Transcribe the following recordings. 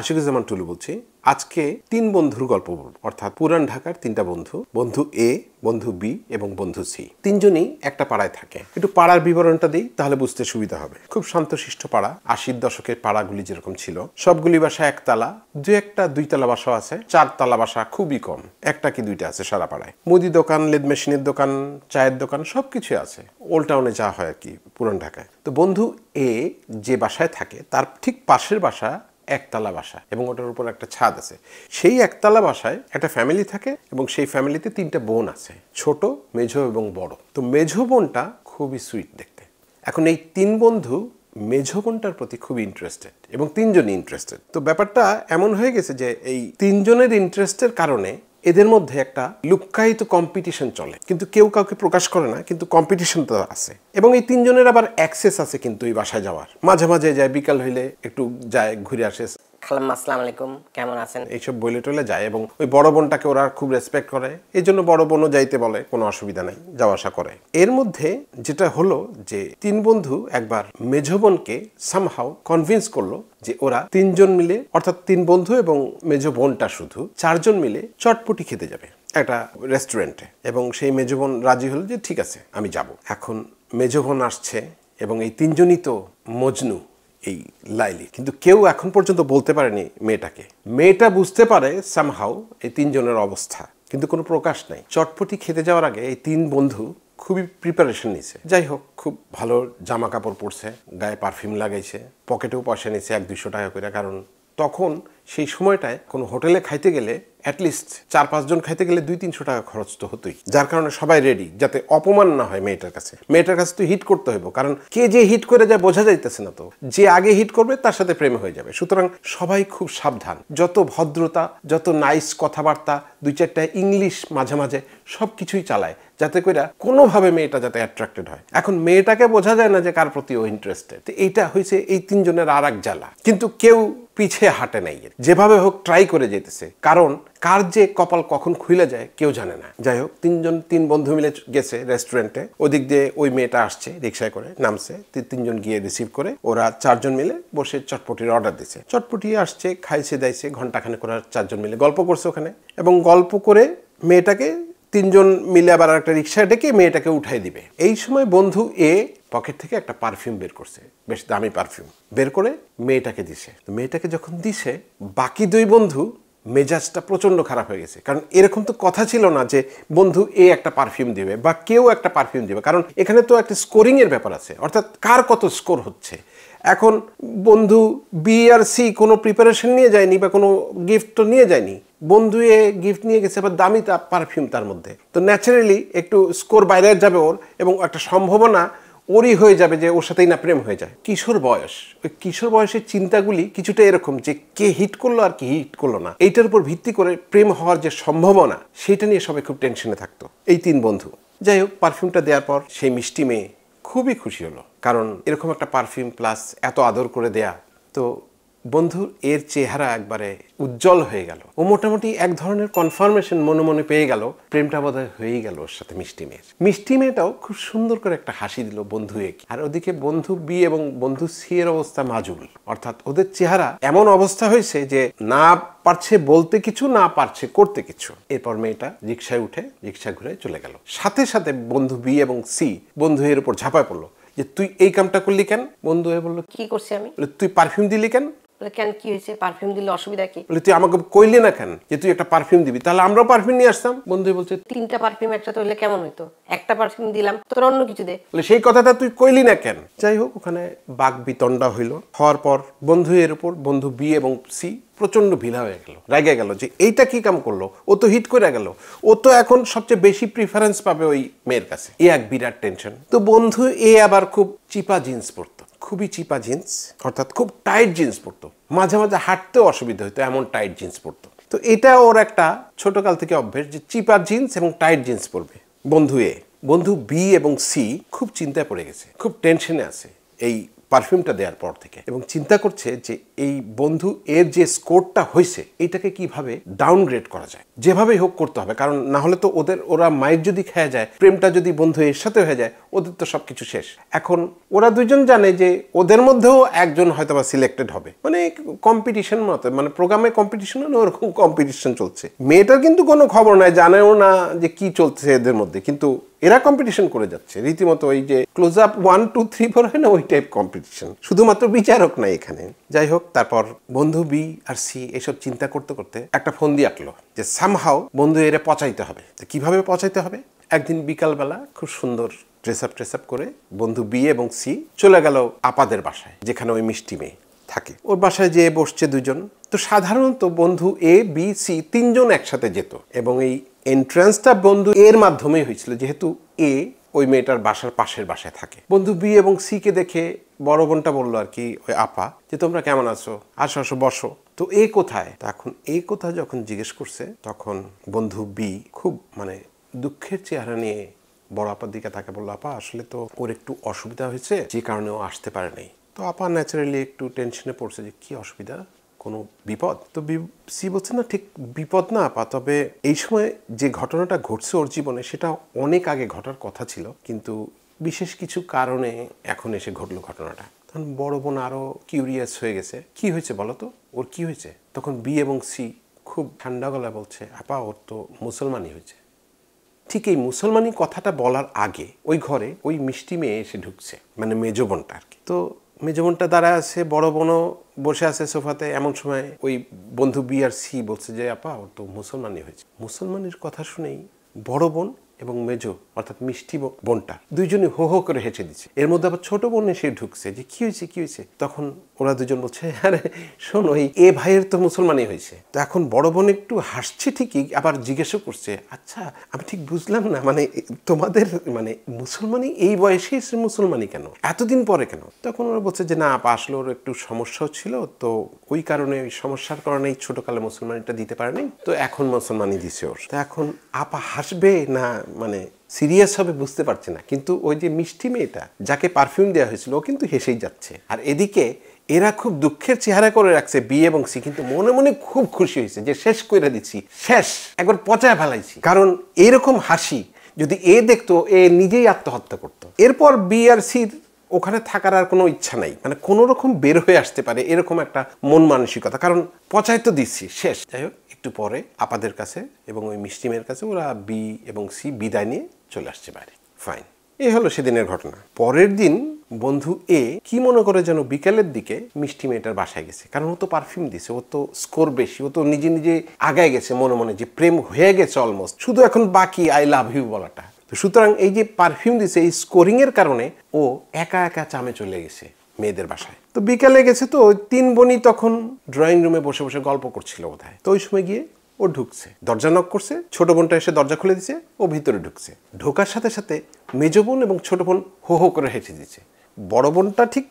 আশিকুজ্জামান টুলু বলছি আজকে তিন বন্ধুর গল্প বলব অর্থাৎ পুরান ঢাকার তিনটা বন্ধু বন্ধু এ বন্ধু বি এবং বন্ধু সি তিনজনই একটা পাড়ায় থাকে একটু পাড়ার বিবরণটা দিই তাহলে বুঝতে সুবিধা হবে খুব শান্তশিষ্ট পাড়া আশির দশকের পাড়াগুলি যেরকম ছিল সবগুলি বাসা একতলা দু একটা দুইতলা বাসা আছে চারতলা বাসা খুবই কম একটা কি দুইটা আছে সারা পাড়ায় মুদি দোকান লেদ মেশিনের দোকান চায়ের দোকান সব কিছু আছে ওল্ড টাউনে যা হয় আর কি পুরান ঢাকায় তো বন্ধু এ যে বাসায় থাকে তার ঠিক পাশের বাসা একতলা বাসা এবং ওটার উপর একটা ছাদ আছে সেই একতলা বাসায় একটা ফ্যামিলি থাকে এবং সেই ফ্যামিলিতে তিনটা বোন আছে ছোট মেঝো এবং বড় তো মেঝো বোনটা খুবই সুইট দেখতে এখন এই তিন বন্ধু মেঝো বোনটার প্রতি খুবই ইন্টারেস্টেড এবং তিনজনই ইন্টারেস্টেড তো ব্যাপারটা এমন হয়ে গেছে যে এই তিনজনের ইন্টারেস্টের কারণে এদের মধ্যে একটা লুক্কায়িত কম্পিটিশন চলে কিন্তু কেউ কাউকে প্রকাশ করে না কিন্তু কম্পিটিশন তো আছে এবং এই তিনজনের আবার অ্যাক্সেস আছে কিন্তু এই বাসায় যাওয়ার মাঝে মাঝে যায় বিকাল হইলে একটু যায় ঘুরে আসে খালাম্মা আসসালাম আলাইকুম কেমন আছেন এইসব বইলে টলে যায় এবং ওই বড় বোনটাকে ওরা খুব রেসপেক্ট করে এই জন্য বড় বোনও যাইতে বলে কোনো অসুবিধা নাই যাওয়া আসা করে এর মধ্যে যেটা হলো যে তিন বন্ধু একবার মেঝো বোনকে সামহাও কনভিন্স করলো যে ওরা তিনজন মিলে অর্থাৎ তিন বন্ধু এবং মেজো বোনটা শুধু চারজন মিলে চটপটি খেতে যাবে একটা রেস্টুরেন্টে এবং সেই মেজো বোন রাজি হলো যে ঠিক আছে আমি যাব এখন মেজো বোন আসছে এবং এই তিনজনই তো মজনু এই লাইলি কিন্তু কেউ এখন পর্যন্ত বলতে পারেনি মেয়েটাকে মেয়েটা বুঝতে পারে সামহাও এই তিনজনের অবস্থা কিন্তু কোনো প্রকাশ নাই চটপটি খেতে যাওয়ার আগে এই তিন বন্ধু খুবই প্রিপারেশন নিছে যাই হোক খুব ভালো জামা কাপড় পরছে গায়ে পারফিউম লাগাইছে পকেটেও পয়সা নিছে এক দুশো টাকা করে কারণ তখন সেই সময়টায় কোনো হোটেলে খাইতে গেলে অ্যাটলিস্ট চার পাঁচজন খাইতে গেলে দুই তিনশো টাকা খরচ তো হতোই যার কারণে সবাই রেডি যাতে অপমান না হয় মেয়েটার কাছে মেয়েটার কাছে তো হিট করতে হইব কারণ কে যে হিট করে যায় বোঝা যাইতেছে না তো যে আগে হিট করবে তার সাথে প্রেম হয়ে যাবে সুতরাং সবাই খুব সাবধান যত ভদ্রতা যত নাইস কথাবার্তা দুই চারটা ইংলিশ মাঝে মাঝে সব কিছুই চালায় যাতে করে কোনোভাবে মেয়েটা যাতে অ্যাট্রাক্টেড হয় এখন মেয়েটাকে বোঝা যায় না যে কার প্রতি ও ইন্টারেস্টেড এইটা হয়েছে এই তিনজনের আর এক জ্বালা কিন্তু কেউ পিছিয়ে হাঁটে নাই যেভাবে হোক ট্রাই করে যেতেছে কারণ কার যে কপাল কখন খুলে যায় কেউ জানে না যাই হোক তিনজন তিন বন্ধু মিলে গেছে রেস্টুরেন্টে ওদিক দিয়ে ওই মেয়েটা আসছে রিক্সায় করে নামছে তিনজন গিয়ে রিসিভ করে ওরা চারজন মিলে বসে চটপটির অর্ডার দিছে চটপটি আসছে খাইছে দাইছে ঘন্টাখানে করে চারজন মিলে গল্প করছে ওখানে এবং গল্প করে মেয়েটাকে তিনজন মিলে আবার একটা রিক্সায় ডেকে মেয়েটাকে উঠাই দিবে এই সময় বন্ধু এ পকেট থেকে একটা পারফিউম বের করছে বেশ দামি পারফিউম বের করে মেয়েটাকে দিছে মেয়েটাকে যখন দিছে বাকি দুই বন্ধু মেজাজটা প্রচণ্ড খারাপ হয়ে গেছে কারণ এরকম তো কথা ছিল না যে বন্ধু এ একটা পারফিউম দিবে বা কেউ একটা পারফিউম দিবে কারণ এখানে তো একটা স্কোরিংয়ের ব্যাপার আছে অর্থাৎ কার কত স্কোর হচ্ছে এখন বন্ধু বি আর সি কোনো প্রিপারেশন নিয়ে যায়নি বা কোনো গিফট তো নিয়ে যায়নি বন্ধু এ গিফট নিয়ে গেছে বা দামি পারফিউম তার মধ্যে তো ন্যাচারালি একটু স্কোর বাইরে যাবে ওর এবং একটা সম্ভাবনা ওরই হয়ে যাবে যে ওর সাথেই না প্রেম হয়ে যায় কিশোর বয়স ওই কিশোর বয়সের চিন্তাগুলি কিছুটা এরকম যে কে হিট করলো আর কি হিট করলো না এইটার উপর ভিত্তি করে প্রেম হওয়ার যে সম্ভাবনা সেটা নিয়ে সবাই খুব টেনশনে থাকতো এই তিন বন্ধু যাই হোক পারফিউমটা দেওয়ার পর সেই মিষ্টি মেয়ে খুবই খুশি হলো কারণ এরকম একটা পারফিউম প্লাস এত আদর করে দেয়া তো বন্ধুর এর চেহারা একবারে উজ্জ্বল হয়ে গেল ও মোটামুটি এক ধরনের কনফার্মেশন মনে মনে পেয়ে গেল প্রেমটা বোধ হয়েই গেল ওর সাথে মিষ্টি মেয়ের মিষ্টি মেয়েটাও খুব সুন্দর করে একটা হাসি দিল বন্ধু একে আর ওদিকে বন্ধু বি এবং বন্ধু সি এর অবস্থা মাজুল অর্থাৎ ওদের চেহারা এমন অবস্থা হয়েছে যে না পারছে বলতে কিছু না পারছে করতে কিছু এরপর মেয়েটা রিক্সায় উঠে রিক্সা ঘুরে চলে গেল সাথে সাথে বন্ধু বি এবং সি বন্ধু এর উপর ঝাঁপায় পড়লো যে তুই এই কামটা করলি কেন বন্ধু হয়ে বললো কি করছি আমি তুই পারফিউম দিলি কেন কেন কি হয়েছে পারফিউম দিলে অসুবিধা কি বলে তুই আমাকে কইলি না কেন যে তুই একটা পারফিউম দিবি তাহলে আমরাও পারফিউম নিয়ে আসতাম বন্ধু বলছে তিনটা পারফিউম একসাথে হইলে কেমন হইতো একটা পারফিউম দিলাম তোর অন্য কিছু দে বলে সেই কথাটা তুই কইলি না কেন যাই হোক ওখানে বাঘ বিতণ্ডা হইল হওয়ার পর বন্ধু এর উপর বন্ধু বি এবং সি প্রচন্ড ভিলা হয়ে গেল রেগে গেল যে এইটা কি কাম করলো ও তো হিট করে গেল ও তো এখন সবচেয়ে বেশি প্রিফারেন্স পাবে ওই মেয়ের কাছে এ এক বিরাট টেনশন তো বন্ধু এ আবার খুব চিপা জিন্স পরত খুবই চিপা জিন্স অর্থাৎ খুব টাইট জিন্স পরতো মাঝে মাঝে হাঁটতেও অসুবিধা হতো এমন টাইট জিন্স পরতো তো এটা ওর একটা ছোটকাল থেকে অভ্যেস যে চিপা জিন্স এবং টাইট জিন্স পরবে বন্ধু এ বন্ধু বি এবং সি খুব চিন্তায় পড়ে গেছে খুব টেনশনে আছে এই পারফিউমটা দেওয়ার পর থেকে এবং চিন্তা করছে যে এই বন্ধু এর যে স্কোরটা হয়েছে এটাকে কিভাবে ডাউনগ্রেড করা যায় যেভাবেই হোক করতে হবে কারণ না হলে তো ওদের ওরা মায়ের যদি খেয়ে যায় প্রেমটা যদি বন্ধু এর সাথে হয়ে যায় ওদের তো সবকিছু শেষ এখন ওরা দুজন জানে যে ওদের মধ্যেও একজন হয়তো বা সিলেক্টেড হবে মানে কম্পিটিশন মতো মানে প্রোগ্রামে কম্পিটিশন হলে ওরকম কম্পিটিশন চলছে মেয়েটার কিন্তু কোনো খবর নাই জানেও না যে কি চলছে এদের মধ্যে কিন্তু এরা কম্পিটিশন করে যাচ্ছে রীতিমতো ওই যে close up one two three four হয় না ওই টাইপ কম্পিটিশন কম্পিটিশন শুধুমাত্র বিচারক নাই এখানে যাই হোক তারপর বন্ধু বি আর সি এসব চিন্তা করতে করতে একটা ফোন দিয়ে আঁকলো যে সামহাও বন্ধু এরে পচাইতে হবে তো কীভাবে পচাইতে হবে একদিন বিকালবেলা খুব সুন্দর ড্রেস আপ ট্রেস আপ করে বন্ধু বি এবং সি চলে গেল আপাদের বাসায় যেখানে ওই মিষ্টি মেয়ে থাকে ওর বাসায় যেয়ে বসছে দুজন তো সাধারণত বন্ধু এ বি সি তিনজন একসাথে যেত এবং এই এন্ট্রান্সটা বন্ধু এর মাধ্যমেই হয়েছিল যেহেতু এ ওই মেয়েটার বাসার পাশের বাসায় থাকে বন্ধু বি এবং সিকে দেখে বড় বোনটা বললো আর কি ওই আপা যে তোমরা কেমন আছো আসো আসো বসো তো এ কোথায় এখন এ কোথায় যখন জিজ্ঞেস করছে তখন বন্ধু বি খুব মানে দুঃখের চেহারা নিয়ে বড় আপার দিকে তাকে বললো আপা আসলে তো ওর একটু অসুবিধা হয়েছে যে কারণে ও আসতে পারে নাই তো আপা ন্যাচারালি একটু টেনশনে পড়ছে যে কি অসুবিধা কোনো বিপদ তো সি বলছে না ঠিক বিপদ না আপা তবে এই সময় যে ঘটনাটা ঘটছে ওর জীবনে সেটা অনেক আগে ঘটার কথা ছিল কিন্তু বিশেষ কিছু কারণে এখন এসে ঘটলো ঘটনাটা তখন বড় বোন আরও কিউরিয়াস হয়ে গেছে কি হয়েছে বলো তো ওর কি হয়েছে তখন বি এবং সি খুব ঠান্ডা গলায় বলছে আপা ওর তো মুসলমানই হয়েছে ঠিক এই মুসলমানি কথাটা বলার আগে ওই ঘরে ওই মিষ্টি মেয়ে এসে ঢুকছে মানে মেজবনটা আর কি তো মেজমনটা দাঁড়ায় আছে বড় বোনও বসে আছে সোফাতে এমন সময় ওই বন্ধু বি আর সি বলছে যে আপা ওর তো মুসলমানই হয়েছে মুসলমানের কথা শুনেই বড় বোন এবং মেজো অর্থাৎ মিষ্টি বোনটা দুইজনে হো হো করে হেসে দিচ্ছে এর মধ্যে আবার ছোট বোন এসে ঢুকছে যে কি হয়েছে কি হয়েছে তখন ওরা দুজন বলছে আরে শোনো এই এ ভাইয়ের তো মুসলমানই হয়েছে তো এখন বড় বোন একটু হাসছে ঠিকই আবার জিজ্ঞেসও করছে আচ্ছা আমি ঠিক বুঝলাম না মানে তোমাদের মানে মুসলমানি এই বয়সে এসে মুসলমানি কেন এতদিন পরে কেন তখন ওরা বলছে যে না আপা আসলে ওর একটু সমস্যাও ছিল তো ওই কারণে ওই সমস্যার কারণে এই ছোটকালে মুসলমানিটা দিতে পারেনি তো এখন মুসলমানি দিছে ওর তো এখন আপা হাসবে না মানে সিরিয়াস হবে বুঝতে পারছে না কিন্তু ওই যে মিষ্টি মেয়েটা যাকে পারফিউম দেওয়া হয়েছিল ও কিন্তু হেসেই যাচ্ছে আর এদিকে এরা খুব দুঃখের চেহারা করে রাখছে বি এবং সি কিন্তু মনে মনে খুব খুশি হয়েছে যে শেষ করে দিচ্ছি শেষ একবার পচায় ফেলাইছি কারণ এরকম হাসি যদি এ দেখতো এ নিজেই আত্মহত্যা করত। এরপর বি আর সির ওখানে থাকার আর কোনো ইচ্ছা নাই মানে কোনো রকম বের হয়ে আসতে পারে এরকম একটা মন মানসিকতা কারণ পচায় তো দিচ্ছি শেষ যাই হোক একটু পরে আপাদের কাছে এবং ওই মিষ্টি মেয়ের কাছে ওরা বি এবং সি বিদায় নিয়ে চলে আসছে বাইরে ফাইন এই হলো সেদিনের ঘটনা পরের দিন বন্ধু এ কি মনে করে যেন বিকেলের দিকে মিষ্টি মেয়েটার বাসায় গেছে কারণ ও তো পারফিউম দিছে ও তো স্কোর বেশি ও তো নিজে নিজে আগায় গেছে মনে মনে যে প্রেম হয়ে গেছে অলমোস্ট শুধু এখন বাকি আই লাভ ইউ বলাটা তো সুতরাং এই যে পারফিউম দিছে এই স্কোরিংয়ের কারণে ও একা একা চামে চলে গেছে মেয়েদের বাসায় তো বিকালে গেছে তো ওই তিন বোনই তখন ড্রয়িং রুমে বসে বসে গল্প করছিল বোধহয় তো ওই সময় গিয়ে ও ঢুকছে দরজা নক করছে ছোট বোনটা এসে দরজা খুলে দিচ্ছে ও ভিতরে ঢুকছে ঢোকার সাথে সাথে মেজ বোন এবং ছোট বোন হো হো করে হেঁটে দিচ্ছে বড় বোনটা ঠিক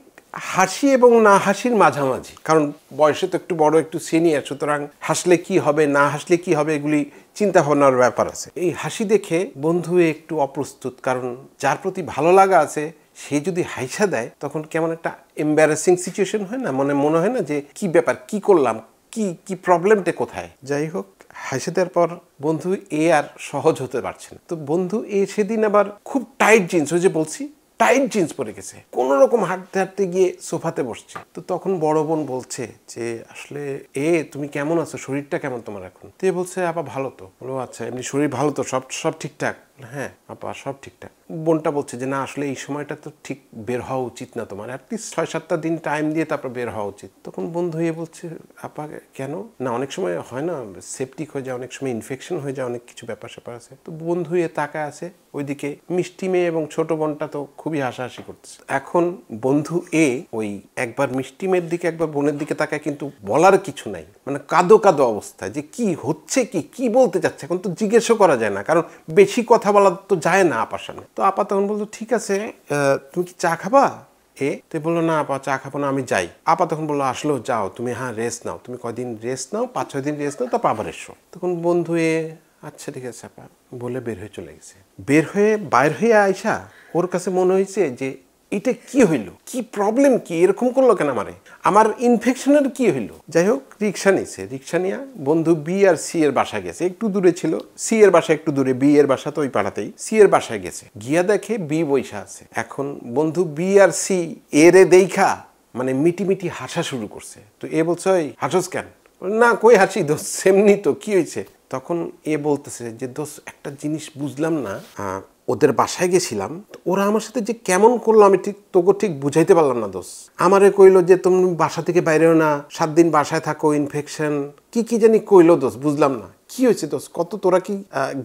হাসি এবং না হাসির মাঝামাঝি কারণ বয়সে তো একটু বড় একটু সিনিয়র সুতরাং হাসলে কি হবে না হাসলে কি হবে এগুলি চিন্তা ভাবনার ব্যাপার আছে এই হাসি দেখে বন্ধু একটু অপ্রস্তুত কারণ যার প্রতি ভালো লাগা আছে সে যদি হাইসা দেয় তখন কেমন একটা এম্বারাসিং সিচুয়েশন হয় না মানে মনে হয় না যে কি ব্যাপার কি করলাম কি কি প্রবলেমটা কোথায় যাই হোক হাসি দেওয়ার পর বন্ধু এ আর সহজ হতে পারছে না তো বন্ধু এ সেদিন আবার খুব টাইট জিন্স ওই যে বলছি টাইট জিন্স পরে গেছে কোনো রকম হাঁটতে হাঁটতে গিয়ে সোফাতে বসছে তো তখন বড় বোন বলছে যে আসলে এ তুমি কেমন আছো শরীরটা কেমন তোমার এখন তো বলছে আবার ভালো তো বলো আচ্ছা এমনি শরীর ভালো তো সব সব ঠিকঠাক হ্যাঁ আপা সব ঠিকঠাক বোনটা বলছে যে না আসলে এই সময়টা তো ঠিক বের হওয়া উচিত না তোমার অ্যাটলিস্ট ছয় সাতটা দিন টাইম দিয়ে তারপর বের হওয়া উচিত তখন বন্ধু হয়ে বলছে আপা কেন না অনেক সময় হয় না সেপটিক হয়ে যায় অনেক সময় ইনফেকশন হয়ে যায় অনেক কিছু ব্যাপার স্যাপার আছে তো বন্ধু হয়ে তাকা আছে ওইদিকে মিষ্টি মেয়ে এবং ছোট বোনটা তো খুবই হাসাহাসি করছে এখন বন্ধু এ ওই একবার মিষ্টি মেয়ের দিকে একবার বোনের দিকে তাকায় কিন্তু বলার কিছু নাই মানে কাদো কাদো অবস্থা যে কি হচ্ছে কি কি বলতে চাচ্ছে এখন তো জিজ্ঞেসও করা যায় না কারণ বেশি কথা কথা বলা তো যায় না আপার সামনে তো আপা তখন বলতো ঠিক আছে তুমি কি চা খাবা এ তুই বললো না আপা চা খাবো না আমি যাই আপা তখন বললো আসলো যাও তুমি হ্যাঁ রেস্ট নাও তুমি কদিন রেস্ট নাও পাঁচ ছয় দিন রেস্ট নাও তারপর আবার এসো তখন বন্ধু এ আচ্ছা ঠিক আছে আপা বলে বের হয়ে চলে গেছে বের হয়ে বাইর হয়ে আইসা ওর কাছে মনে হয়েছে যে এটা কি হইল কি প্রবলেম কি এরকম করলো কেন আমারে আমার ইনফেকশনের কি হইল যাই হোক রিক্সা নিয়েছে রিক্সা নিয়ে বন্ধু বি আর সি এর বাসা গেছে একটু দূরে ছিল সি এর বাসা একটু দূরে বি এর বাসা তো ওই পাড়াতেই সি এর বাসায় গেছে গিয়া দেখে বি বৈশা আছে এখন বন্ধু বি আর সি এরে দেইখা মানে মিটি মিটি হাসা শুরু করছে তো এ বলছে ওই হাসস কেন না কই হাসি দোষ সেমনি তো কি হয়েছে তখন এ বলতেছে যে দোষ একটা জিনিস বুঝলাম না ওদের বাসায় গেছিলাম ওরা আমার সাথে যে কেমন করলো আমি ঠিক তোকে ঠিক বুঝাইতে পারলাম না দোষ আমারে কইলো যে তুমি বাসা থেকে বাইরেও না সাত দিন বাসায় থাকো ইনফেকশন কি কি জানি কইলো দোষ বুঝলাম না কি হয়েছে দোষ কত তোরা কি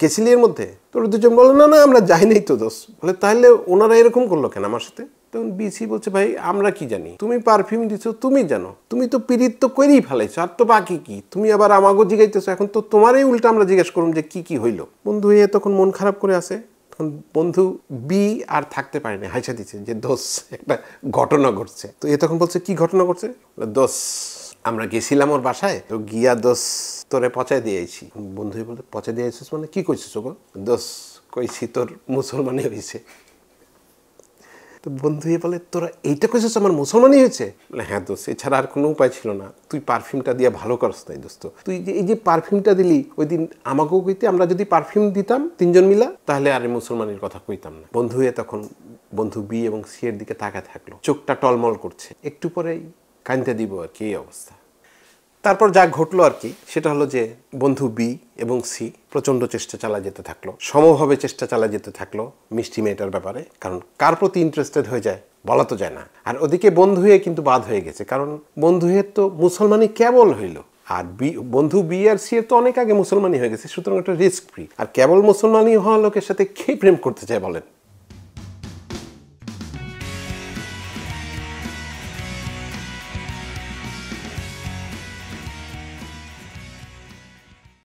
গেছিলি এর মধ্যে তোরা দুজন বললো না না আমরা যাই নাই তো দোষ বলে তাহলে ওনারা এরকম করলো কেন আমার সাথে তখন বিসি বলছে ভাই আমরা কি জানি তুমি পারফিউম দিছো তুমি জানো তুমি তো পিরিত তো করেই ফেলাইছো আর তো বাকি কি তুমি আবার আমাকেও জিগাইতেছো এখন তো তোমারই উল্টা আমরা জিজ্ঞেস করুন যে কি কি হইলো বন্ধু এ তখন মন খারাপ করে আছে তখন বন্ধু বি আর থাকতে পারেনি হাইসা দিচ্ছেন যে দোষ একটা ঘটনা ঘটছে তো এ তখন বলছে কি ঘটনা ঘটছে দোষ আমরা গেছিলাম ওর বাসায় তো গিয়া দোষ তোরে পচায় দিয়েছি বন্ধু বলে পচাই দিয়েছিস মানে কি করছিস ওগো দোষ কইছি তোর মুসলমানই হয়েছে তো বন্ধু বলে তোরা এইটা করেছিস আমার মুসলমানই হয়েছে বলে হ্যাঁ দোস্ত এছাড়া আর কোনো উপায় ছিল না তুই পারফিউমটা দিয়ে ভালো করস তাই দোস্ত তুই যে এই যে পারফিউমটা দিলি ওই দিন আমাকেও কইতে আমরা যদি পারফিউম দিতাম তিনজন মিলা তাহলে আর মুসলমানের কথা কইতাম না বন্ধু হয়ে তখন বন্ধু বি এবং সি এর দিকে তাকা থাকলো চোখটা টলমল করছে একটু পরেই কান্দতে দিব আর কি অবস্থা তারপর যা ঘটলো আর কি সেটা হলো যে বন্ধু বি এবং সি প্রচণ্ড চেষ্টা চালা যেতে থাকলো সমভাবে চেষ্টা চালা যেতে থাকলো মিষ্টি মেয়েটার ব্যাপারে কারণ কার প্রতি ইন্টারেস্টেড হয়ে যায় বলা তো যায় না আর ওদিকে বন্ধু হয়ে কিন্তু বাদ হয়ে গেছে কারণ বন্ধু হয়ে তো মুসলমানই কেবল হইল আর বি বন্ধু বি আর সি এর তো অনেক আগে মুসলমানই হয়ে গেছে সুতরাং একটা রিস্ক ফ্রি আর কেবল মুসলমানই হওয়া লোকের সাথে কে প্রেম করতে চায় বলেন